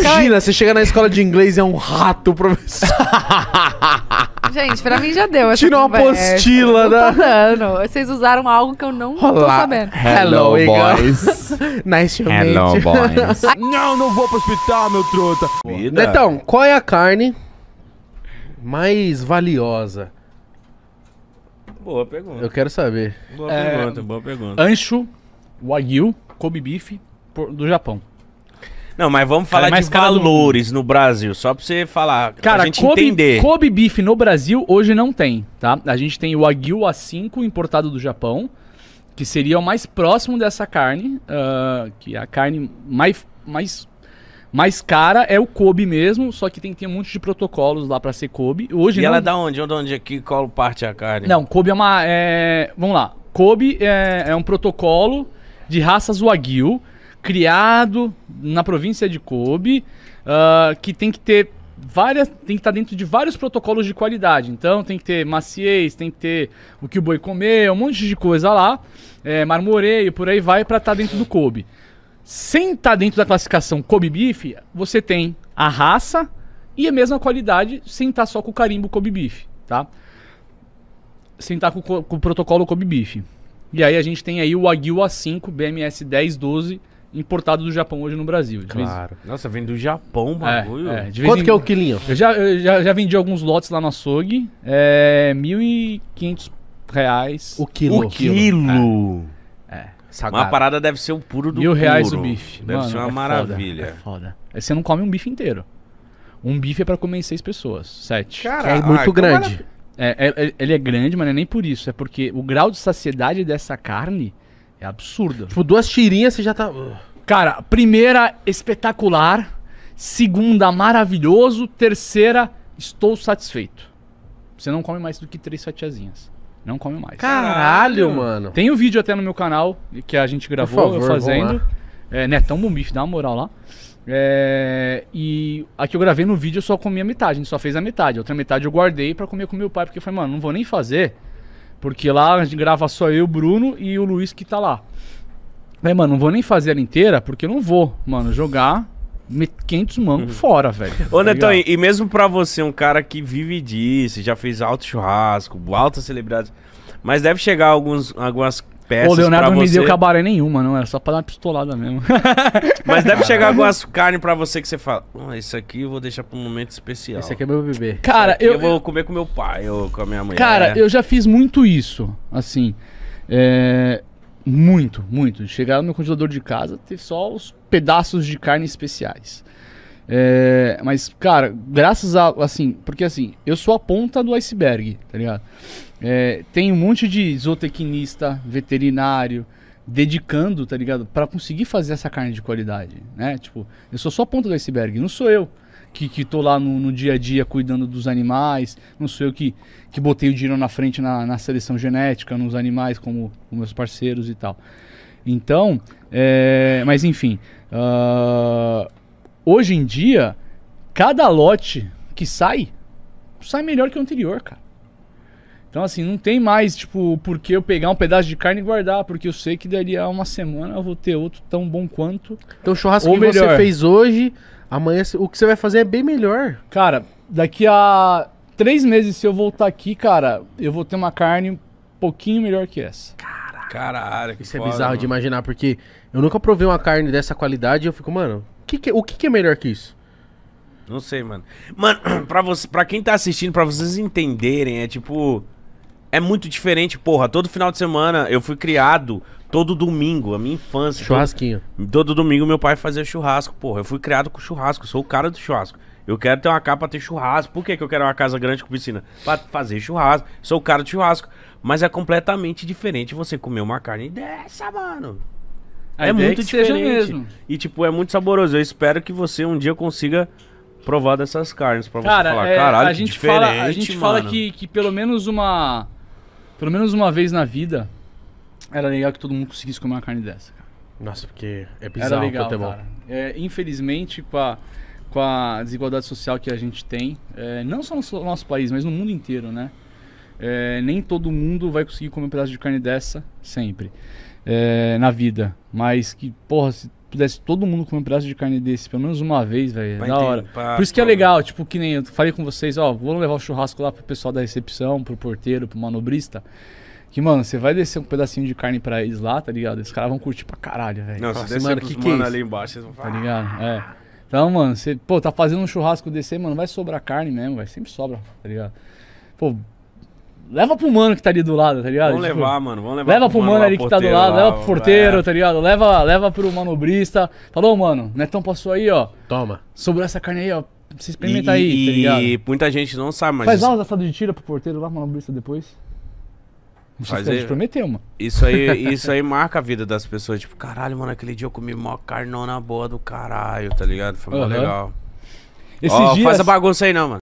Imagina, então, você chega na escola de inglês e é um rato, professor. Gente, pra mim já deu. Tirou Tira uma conversa. apostila, né? Dando. Vocês usaram algo que eu não Olá. tô sabendo. Hello, Hello boys. nice to Hello, meet boys. não, não vou pro hospital, meu trota. Então, qual é a carne mais valiosa? Boa pergunta. Eu quero saber. Boa é, pergunta, boa pergunta. Ancho, wagyu, kobe beef por, do Japão. Não, mas vamos falar cara, é de valores no Brasil, só pra você falar, cara, pra gente Kobe, entender. Kobe Beef no Brasil hoje não tem, tá? A gente tem o Wagyu A5 importado do Japão, que seria o mais próximo dessa carne, uh, que é a carne mais, mais, mais cara é o Kobe mesmo, só que tem que ter um monte de protocolos lá para ser Kobe. Hoje e não... ela é da onde? De onde é que qual parte é a carne? Não, Kobe é uma... É... Vamos lá. Kobe é, é um protocolo de raças Wagyu, criado na província de Kobe, uh, que tem que ter várias, tem que estar dentro de vários protocolos de qualidade. Então tem que ter maciez, tem que ter o que o boi comeu, um monte de coisa lá, é, marmoreio, por aí vai, para estar tá dentro do Kobe. Sem estar tá dentro da classificação Kobe Beef, você tem a raça e a mesma qualidade sem estar tá só com o carimbo Kobe Beef, tá? Sem estar com, com o protocolo Kobe Beef. E aí a gente tem aí o Aguil A5 BMS 1012 importado do Japão hoje no Brasil. Claro. Vez... Nossa, vem do Japão o é, bagulho. É, é, Quanto em... que é o quilinho? Eu já, eu já, já, vendi alguns lotes lá no açougue. É, 1.500 reais. O quilo. O quilo. É. é. Uma parada deve ser o puro do Mil puro. reais o bife. Deve Mano, ser uma é maravilha. Foda, é foda. É, você não come um bife inteiro. Um bife é para comer seis pessoas, sete. Cara, é muito ai, ah, então grande. É, é, é, ele é grande, mas não é nem por isso. É porque o grau de saciedade dessa carne é absurda. Tipo, duas tirinhas você já tá. Cara, primeira, espetacular. Segunda, maravilhoso. Terceira, estou satisfeito. Você não come mais do que três fatiazinhas. Não come mais. Caralho, mano. Tem um vídeo até no meu canal que a gente gravou favor, eu fazendo. É, Netão Bumbife, dá uma moral lá. É, e aqui eu gravei no vídeo, eu só comi a metade, a gente só fez a metade. A outra metade eu guardei para comer com meu pai, porque eu falei, mano, não vou nem fazer porque lá a gente grava só eu, o Bruno e o Luiz que tá lá. Aí, mano, não vou nem fazer ela inteira, porque eu não vou, mano, jogar 500 mangos uhum. fora, velho. Ô, tá Netão, e, e mesmo pra você, um cara que vive disso, já fez alto churrasco, alta celebridade, mas deve chegar alguns, algumas peças. O Leonardo não me deu cabaré nenhuma, não. Era só pra dar uma pistolada mesmo. Mas deve chegar algumas carnes pra você que você fala: oh, Isso aqui eu vou deixar pra um momento especial. Esse aqui é meu bebê. Cara, eu. Eu vou comer com meu pai ou com a minha mãe. Cara, é. eu já fiz muito isso. Assim. É... Muito, muito. Chegar no congelador de casa, ter só os pedaços de carne especiais. É, mas, cara, graças a. Assim, porque assim, eu sou a ponta do iceberg, tá ligado? É, tem um monte de zootecnista, veterinário, dedicando, tá ligado? para conseguir fazer essa carne de qualidade, né? Tipo, eu sou só a ponta do iceberg, não sou eu que, que tô lá no, no, dia a dia cuidando dos animais, não sou eu que, que botei o dinheiro na frente na, na seleção genética, nos animais, como, como meus parceiros e tal. Então, é, mas enfim, uh, Hoje em dia, cada lote que sai, sai melhor que o anterior, cara. Então, assim, não tem mais, tipo, porque eu pegar um pedaço de carne e guardar, porque eu sei que dali a uma semana eu vou ter outro tão bom quanto. Então, o churrasco que melhor. você fez hoje, amanhã o que você vai fazer é bem melhor. Cara, daqui a três meses, se eu voltar aqui, cara, eu vou ter uma carne um pouquinho melhor que essa. Caralho. Caralho, que Isso é foda, é bizarro mano. de imaginar, porque eu nunca provei uma carne dessa qualidade e eu fico, mano, que, que o que, que é melhor que isso? Não sei, mano. Mano, pra, você, pra quem tá assistindo, pra vocês entenderem, é tipo. É muito diferente, porra. Todo final de semana eu fui criado todo domingo, a minha infância. Churrasquinho. Todo, todo domingo meu pai fazia churrasco, porra. Eu fui criado com churrasco, sou o cara do churrasco. Eu quero ter uma casa pra ter churrasco. Por que, que eu quero uma casa grande com piscina? Pra fazer churrasco. Sou o cara do churrasco. Mas é completamente diferente você comer uma carne dessa, mano. A é, é muito é diferente. mesmo. E, tipo, é muito saboroso. Eu espero que você um dia consiga provar dessas carnes pra Cara, você falar, é, caralho, a gente fala, A gente mano. fala que, que pelo menos uma. Pelo menos uma vez na vida era legal que todo mundo conseguisse comer uma carne dessa. Nossa, porque é bizarro era legal, é cara. É, infelizmente, com a, com a desigualdade social que a gente tem, é, não só no nosso país, mas no mundo inteiro, né? É, nem todo mundo vai conseguir comer um pedaço de carne dessa sempre é, na vida. Mas que, porra, se pudesse todo mundo comer um pedaço de carne desse, pelo menos uma vez, velho, é da hora. Pra, Por isso que é legal, tipo, que nem eu falei com vocês, ó, vou levar o churrasco lá pro pessoal da recepção, pro porteiro, pro manobrista. Que, mano, você vai descer um pedacinho de carne pra eles lá, tá ligado? Esses caras vão curtir pra caralho, velho. Não, Fala se assim, mano, que que é ali embaixo, vocês vão falar. Tá ah. ligado? É. Então, mano, você, pô, tá fazendo um churrasco descer, mano, vai sobrar carne mesmo, vai sempre sobra, tá ligado? Pô, Leva pro mano que tá ali do lado, tá ligado? Vamos tipo, levar, mano. Vamos levar leva pro, mano, mano ali que tá do lado, lá, leva pro é. porteiro, é. tá ligado? Leva, leva pro manobrista. Falou, mano, Netão passou aí, ó. Toma. Sobrou essa carne aí, ó. Você experimenta e, aí, tá ligado? E muita gente não sabe, mas. Faz um assado de tira pro porteiro lá, manobrista depois. Fazer... A gente prometeu, mano. Isso aí, isso aí marca a vida das pessoas. Tipo, caralho, mano, aquele dia eu comi mó carnona boa do caralho, tá ligado? Foi mó uhum. legal. Esse oh, dias... Faz a bagunça aí não, mano.